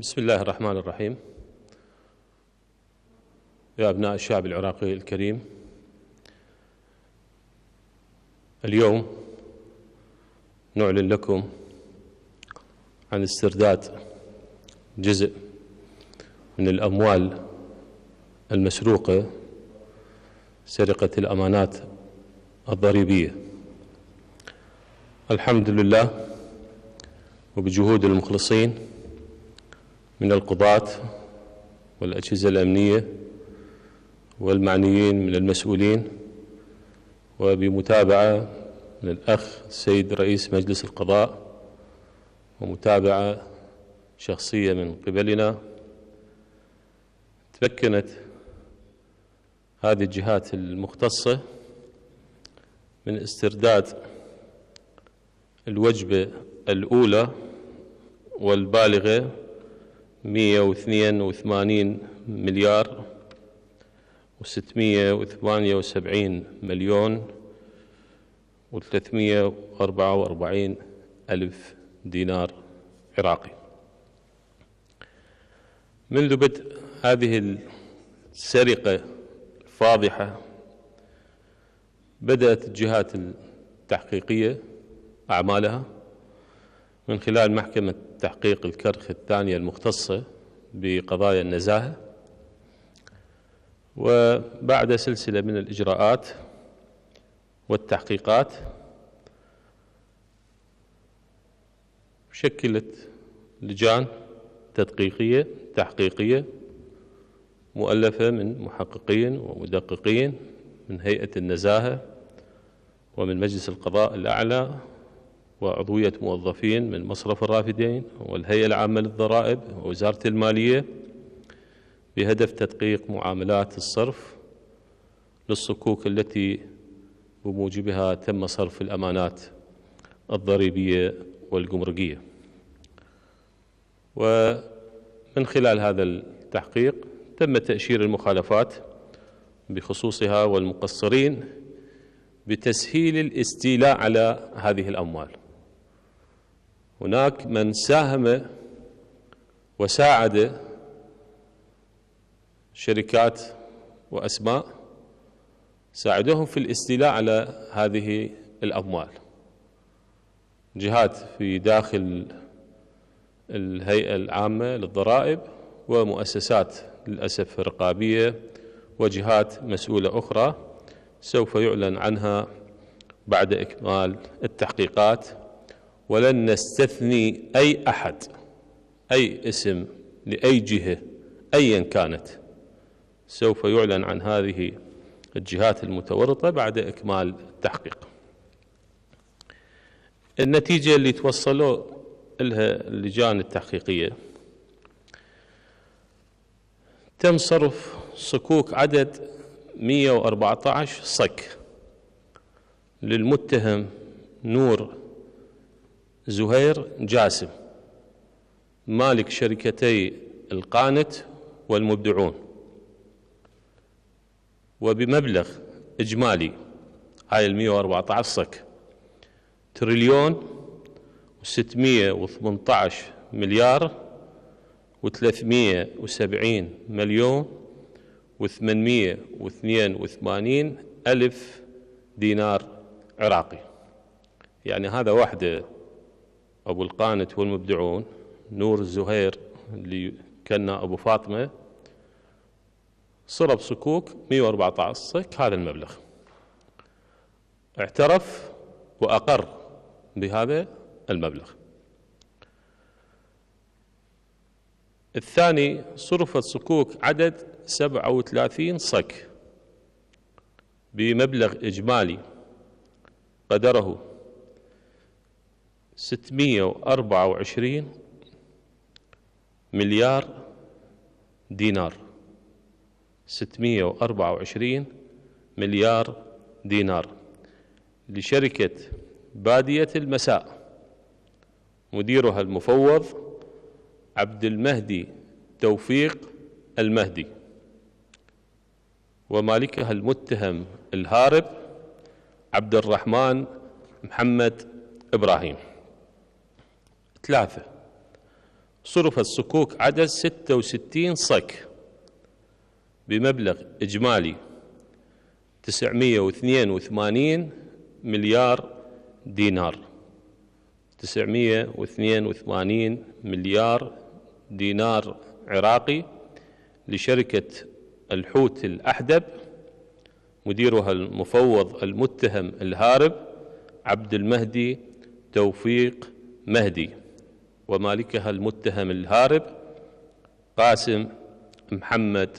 بسم الله الرحمن الرحيم يا أبناء الشعب العراقي الكريم اليوم نعلن لكم عن استرداد جزء من الأموال المسروقة سرقة الأمانات الضريبية الحمد لله وبجهود المخلصين من القضاة والأجهزة الأمنية والمعنيين من المسؤولين وبمتابعة من الأخ السيد رئيس مجلس القضاء ومتابعة شخصية من قبلنا تمكنت هذه الجهات المختصة من استرداد الوجبة الأولى والبالغة 182 مليار و678 مليون و344 ألف دينار عراقي منذ بدء هذه السرقة الفاضحة بدأت الجهات التحقيقية أعمالها من خلال محكمة تحقيق الكرخ الثانية المختصة بقضايا النزاهة وبعد سلسلة من الإجراءات والتحقيقات شكلت لجان تدقيقية تحقيقية مؤلفة من محققين ومدققين من هيئة النزاهة ومن مجلس القضاء الأعلى وعضوية موظفين من مصرف الرافدين والهيئة العامة للضرائب ووزارة المالية بهدف تدقيق معاملات الصرف للصكوك التي بموجبها تم صرف الأمانات الضريبية والجمركية ومن خلال هذا التحقيق تم تأشير المخالفات بخصوصها والمقصرين بتسهيل الاستيلاء على هذه الأموال هناك من ساهم وساعد شركات وأسماء ساعدوهم في الاستيلاء على هذه الأموال جهات في داخل الهيئة العامة للضرائب ومؤسسات للأسف رقابية وجهات مسؤولة أخرى سوف يعلن عنها بعد إكمال التحقيقات ولن نستثني أي أحد أي اسم لأي جهة أيا كانت سوف يعلن عن هذه الجهات المتورطة بعد إكمال التحقيق النتيجة اللي توصلوا لها اللجان التحقيقية تم صرف صكوك عدد 114 صك للمتهم نور زهير جاسم مالك شركتي القانت والمبدعون وبمبلغ إجمالي هاي المية 114 صك تريليون و618 مليار و370 مليون و882 ألف دينار عراقي يعني هذا واحدة أبو القانت والمبدعون نور الزهير اللي كان أبو فاطمة صرب صكوك 114 صك هذا المبلغ اعترف وأقر بهذا المبلغ الثاني صرفت صكوك عدد 37 صك بمبلغ إجمالي قدره 624 مليار دينار 624 مليار دينار لشركة بادية المساء مديرها المفوض عبد المهدي توفيق المهدي ومالكها المتهم الهارب عبد الرحمن محمد إبراهيم ثلاثة صرف الصكوك عدد ستة وستين صك بمبلغ إجمالي تسعمية واثنين وثمانين مليار دينار تسعمية واثنين وثمانين مليار دينار عراقي لشركة الحوت الأحدب مديرها المفوض المتهم الهارب عبد المهدي توفيق مهدي ومالكها المتهم الهارب قاسم محمد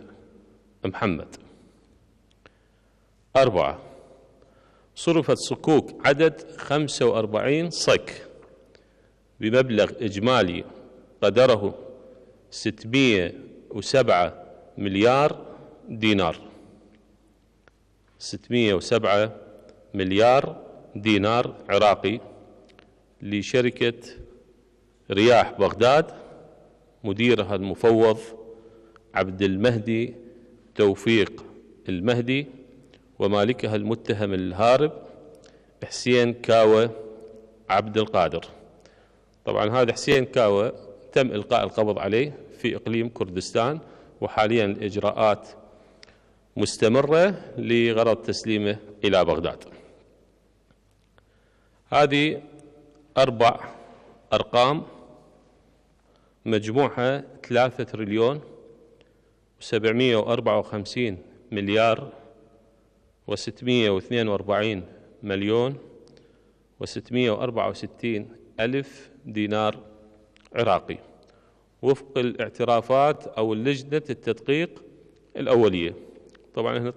محمد أربعة صرفت صكوك عدد 45 صك بمبلغ إجمالي قدره 607 مليار دينار 607 مليار دينار عراقي لشركة رياح بغداد مديرها المفوض عبد المهدي توفيق المهدي ومالكها المتهم الهارب حسين كاوة عبد القادر طبعا هذا حسين كاوة تم إلقاء القبض عليه في إقليم كردستان وحاليا الإجراءات مستمرة لغرض تسليمه إلى بغداد هذه أربع أرقام مجموعها 3 تريليون و754 مليار و642 مليون و664 ألف دينار عراقي وفق الاعترافات أو اللجنة التدقيق الأولية طبعا هنا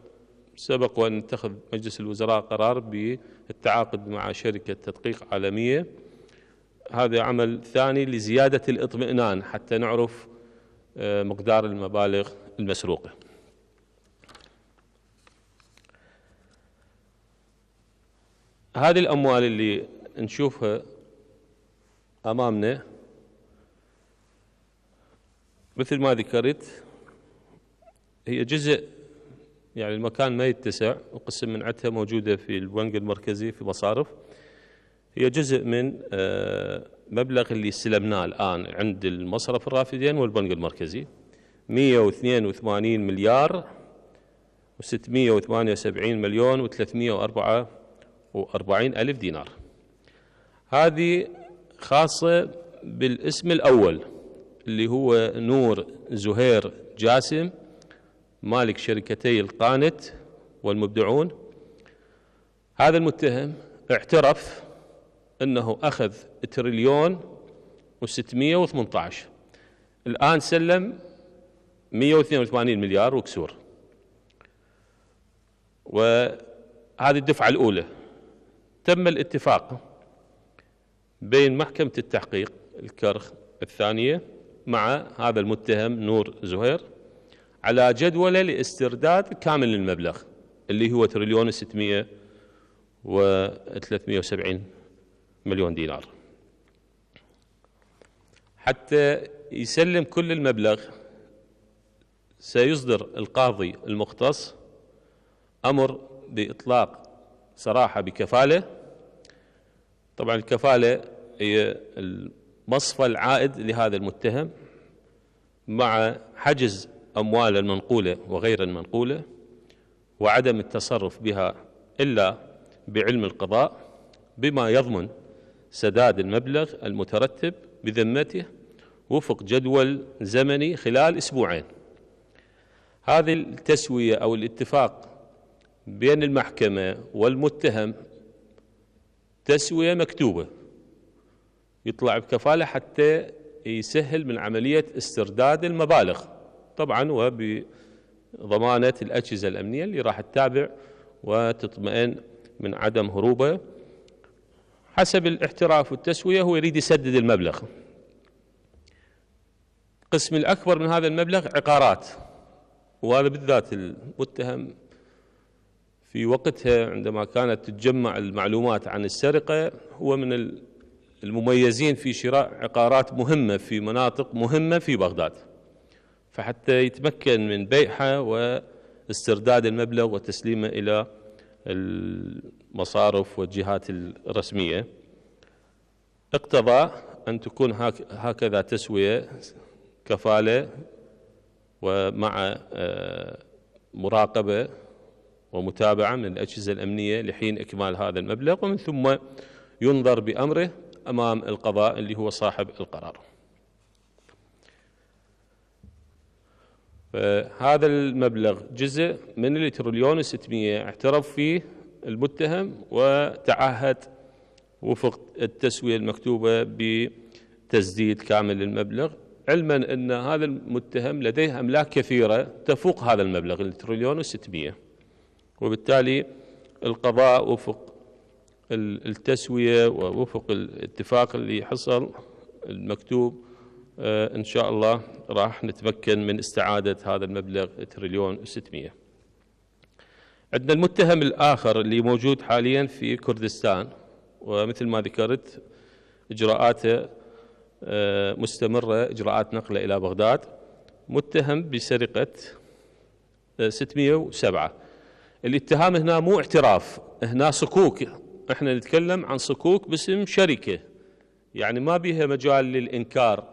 سبق وأن اتخذ مجلس الوزراء قرار بالتعاقد مع شركة تدقيق عالمية هذا عمل ثاني لزيادة الإطمئنان حتى نعرف آه، مقدار المبالغ المسروقة هذه الأموال اللي نشوفها أمامنا مثل ما ذكرت هي جزء يعني المكان ما يتسع وقسم من عدها موجودة في البنك المركزي في مصارف هي جزء من آه، مبلغ اللي استلمناه الآن عند المصرف الرافدين والبنك المركزي 182 مليار و678 مليون و344 ألف دينار هذه خاصة بالاسم الأول اللي هو نور زهير جاسم مالك شركتي القانت والمبدعون هذا المتهم اعترف أنه أخذ تريليون و618 الآن سلم 182 مليار وكسور وهذه الدفعة الأولى تم الاتفاق بين محكمة التحقيق الكرخ الثانية مع هذا المتهم نور زهير على جدولة لاسترداد كامل المبلغ اللي هو تريليون 600 و 370 مليون دينار حتى يسلم كل المبلغ سيصدر القاضي المختص امر باطلاق سراحه بكفاله طبعا الكفاله هي المصفى العائد لهذا المتهم مع حجز اموال المنقوله وغير المنقوله وعدم التصرف بها الا بعلم القضاء بما يضمن سداد المبلغ المترتب بذمته وفق جدول زمني خلال اسبوعين هذه التسويه او الاتفاق بين المحكمه والمتهم تسويه مكتوبه يطلع بكفاله حتى يسهل من عمليه استرداد المبالغ طبعا وبضمانه الاجهزه الامنيه اللي راح تتابع وتطمئن من عدم هروبه حسب الاحتراف والتسوية هو يريد يسدد المبلغ القسم الأكبر من هذا المبلغ عقارات وهذا بالذات المتهم في وقتها عندما كانت تتجمع المعلومات عن السرقة هو من المميزين في شراء عقارات مهمة في مناطق مهمة في بغداد فحتى يتمكن من بيعها واسترداد المبلغ وتسليمه إلى المصارف والجهات الرسمية اقتضى أن تكون هكذا تسوية كفالة ومع آه، مراقبة ومتابعة من الأجهزة الأمنية لحين إكمال هذا المبلغ ومن ثم ينظر بأمره أمام القضاء اللي هو صاحب القرار فهذا آه، المبلغ جزء من التريليون 600 اعترف فيه المتهم وتعهد وفق التسوية المكتوبة بتسديد كامل المبلغ علما أن هذا المتهم لديه أملاك كثيرة تفوق هذا المبلغ التريليون وستمية وبالتالي القضاء وفق التسوية ووفق الاتفاق اللي حصل المكتوب آه، إن شاء الله راح نتمكن من استعادة هذا المبلغ تريليون وستمية عندنا المتهم الآخر اللي موجود حاليا في كردستان ومثل ما ذكرت إجراءاته آه، مستمرة إجراءات نقله إلى بغداد متهم بسرقة 607 آه، الاتهام هنا مو اعتراف هنا صكوك احنا نتكلم عن صكوك باسم شركة يعني ما بيها مجال للإنكار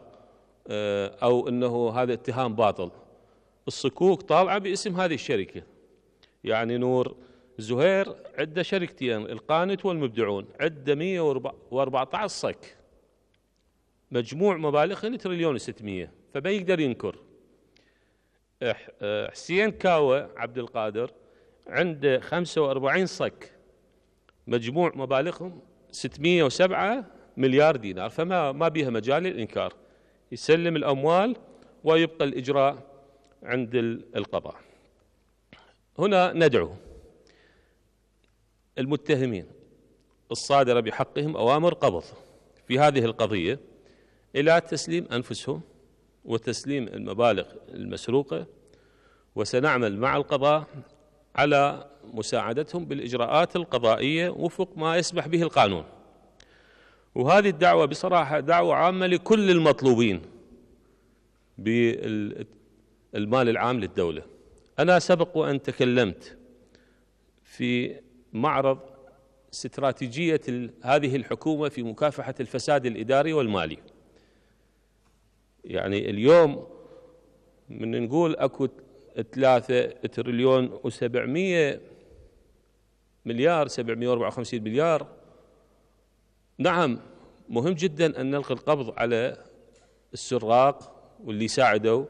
آه، أو أنه هذا اتهام باطل الصكوك طالعة باسم هذه الشركة يعني نور زهير عنده شركتين القانت والمبدعون عنده 114 صك مجموع مبالغها تريليون و600 فما يقدر ينكر حسين كاوة عبد القادر عنده 45 صك مجموع مبالغهم 607 مليار دينار فما ما بيها مجال للإنكار يسلم الأموال ويبقى الإجراء عند القضاء هنا ندعو المتهمين الصادرة بحقهم أوامر قبض في هذه القضية إلى تسليم أنفسهم وتسليم المبالغ المسروقة وسنعمل مع القضاء على مساعدتهم بالإجراءات القضائية وفق ما يسمح به القانون وهذه الدعوة بصراحة دعوة عامة لكل المطلوبين بالمال العام للدولة أنا سبق وأن تكلمت في معرض استراتيجية هذه الحكومة في مكافحة الفساد الإداري والمالي يعني اليوم من نقول أكو ثلاثة تريليون وسبعمية مليار سبعمية واربعة وخمسين مليار نعم مهم جدا أن نلقي القبض على السراق واللي ساعدوا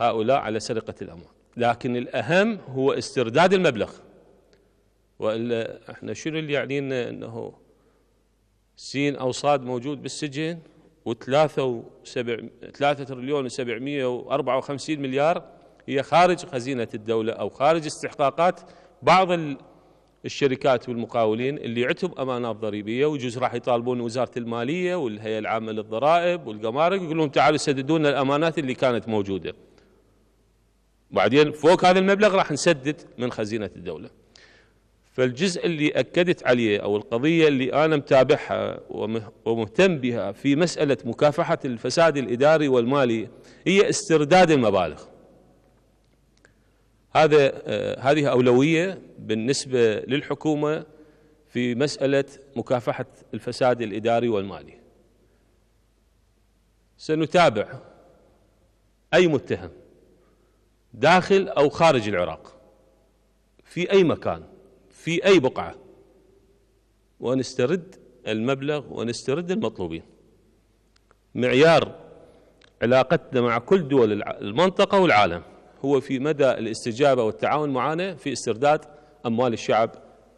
هؤلاء على سرقة الأموال لكن الأهم هو استرداد المبلغ وإلا احنا شنو اللي يعنينا أنه سين أو صاد موجود بالسجن وثلاثة وسبع ثلاثة تريليون وسبعمية وأربعة وخمسين مليار هي خارج خزينة الدولة أو خارج استحقاقات بعض الشركات والمقاولين اللي عندهم امانات ضريبيه وجزء راح يطالبون وزاره الماليه والهيئه العامه للضرائب والقمارك يقول لهم تعالوا سددوا لنا الامانات اللي كانت موجوده. وبعدين فوق هذا المبلغ راح نسدد من خزينه الدوله. فالجزء اللي اكدت عليه او القضيه اللي انا متابعها ومهتم بها في مساله مكافحه الفساد الاداري والمالي هي استرداد المبالغ. هذا آه، هذه اولويه بالنسبه للحكومه في مساله مكافحه الفساد الاداري والمالي. سنتابع اي متهم داخل أو خارج العراق في أي مكان في أي بقعة ونسترد المبلغ ونسترد المطلوبين معيار علاقتنا مع كل دول المنطقة والعالم هو في مدى الاستجابة والتعاون معانا في استرداد أموال الشعب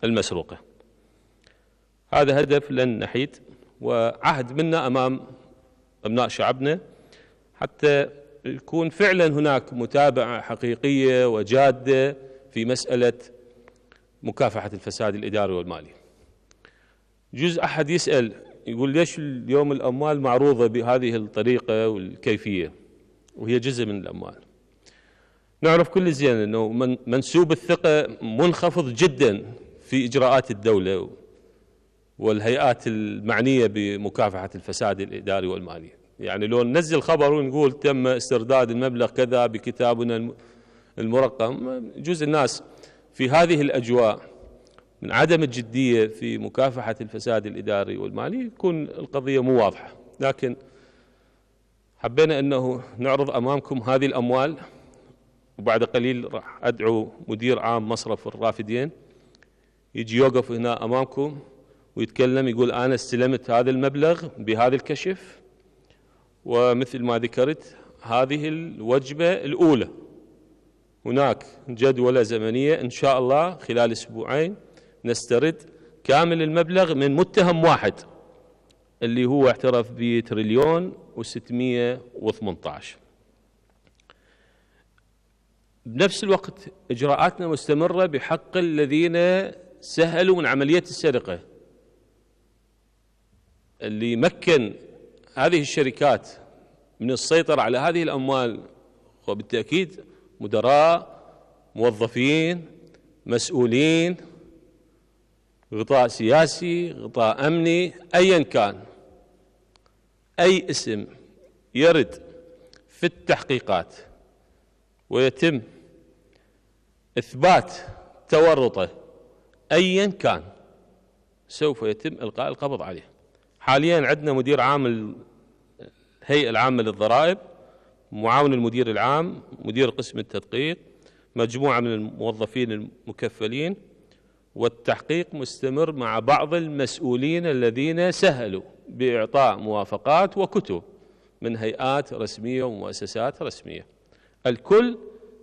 المسروقة هذا هدف لن نحيد وعهد منا أمام أبناء شعبنا حتى يكون فعلا هناك متابعه حقيقيه وجاده في مساله مكافحه الفساد الاداري والمالي. جزء احد يسال يقول ليش اليوم الاموال معروضه بهذه الطريقه والكيفيه وهي جزء من الاموال. نعرف كل زين انه من منسوب الثقه منخفض جدا في اجراءات الدوله والهيئات المعنيه بمكافحه الفساد الاداري والمالي. يعني لو ننزل خبر ونقول تم استرداد المبلغ كذا بكتابنا المرقم جزء الناس في هذه الأجواء من عدم الجدية في مكافحة الفساد الإداري والمالي يكون القضية مو واضحة لكن حبينا أنه نعرض أمامكم هذه الأموال وبعد قليل راح أدعو مدير عام مصرف الرافدين يجي يوقف هنا أمامكم ويتكلم يقول أنا استلمت هذا المبلغ بهذا الكشف ومثل ما ذكرت هذه الوجبة الأولى هناك جدولة زمنية إن شاء الله خلال أسبوعين نسترد كامل المبلغ من متهم واحد اللي هو اعترف بتريليون و618 بنفس الوقت إجراءاتنا مستمرة بحق الذين سهلوا من عملية السرقة اللي مكن هذه الشركات من السيطرة على هذه الأموال وبالتأكيد مدراء موظفين مسؤولين غطاء سياسي غطاء أمني أيا كان أي اسم يرد في التحقيقات ويتم إثبات تورطه أيا كان سوف يتم إلقاء القبض عليه حاليا عندنا مدير عام الهيئة العامة للضرائب معاون المدير العام مدير قسم التدقيق مجموعة من الموظفين المكفلين والتحقيق مستمر مع بعض المسؤولين الذين سهلوا بإعطاء موافقات وكتب من هيئات رسمية ومؤسسات رسمية الكل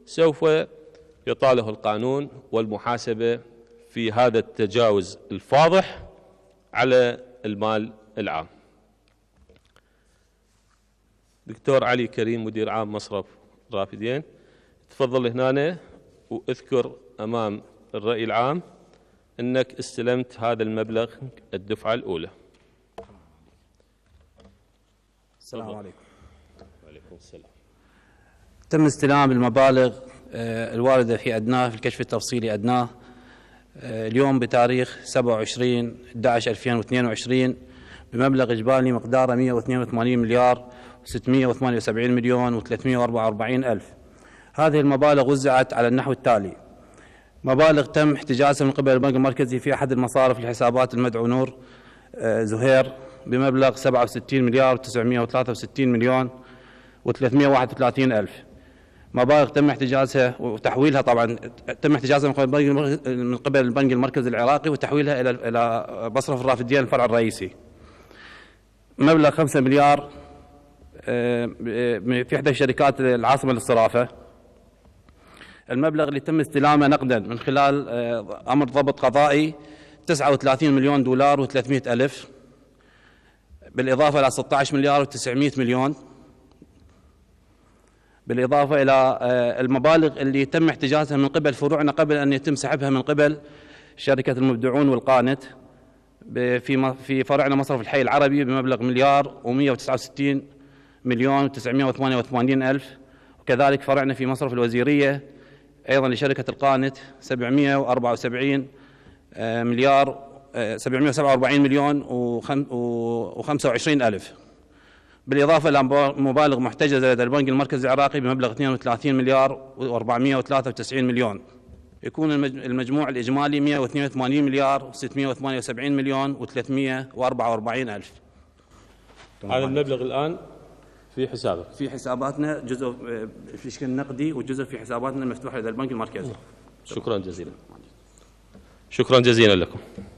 سوف يطاله القانون والمحاسبة في هذا التجاوز الفاضح على المال العام دكتور علي كريم مدير عام مصرف رافدين تفضل هنا واذكر امام الراي العام انك استلمت هذا المبلغ الدفعه الاولى. السلام عليكم. وعليكم السلام. تم استلام المبالغ آه، الوارده في ادناه في الكشف التفصيلي ادناه آه، اليوم بتاريخ 27 11 2022 بمبلغ اجباري مقداره 182 مليار 678 مليون و344 ألف هذه المبالغ وزعت على النحو التالي مبالغ تم احتجازها من قبل البنك المركزي في أحد المصارف لحسابات المدعو نور آه، زهير بمبلغ 67 مليار و963 مليون و331 ألف مبالغ تم احتجازها وتحويلها طبعا تم احتجازها من قبل البنك المركزي العراقي وتحويلها الى الى مصرف الرافدين الفرع الرئيسي مبلغ 5 مليار آه، آه، في إحدى شركات العاصمة للصرافة المبلغ اللي تم استلامه نقدا من خلال آه، أمر ضبط قضائي 39 مليون دولار و300 ألف بالإضافة إلى 16 مليار و900 مليون بالإضافة إلى المبالغ اللي تم احتجازها من قبل فروعنا قبل أن يتم سحبها من قبل شركة المبدعون والقانت في في فرعنا مصرف الحي العربي بمبلغ مليار و169 مليون و وثمانين ألف وكذلك فرعنا في مصرف الوزيرية أيضا لشركة القانت 774 آه، مليار 747 آه، مليون و25 ألف بالإضافة إلى مبالغ محتجزة لدى البنك المركزي العراقي بمبلغ 32 مليار و493 مليون يكون المجموع الإجمالي 182 مليار و678 مليون و344 ألف هذا المبلغ الآن في حسابك في حساباتنا جزء في آه، شكل نقدي وجزء في حساباتنا المفتوحه لدى البنك المركزي شكرا جزيلا شكرا جزيلا لكم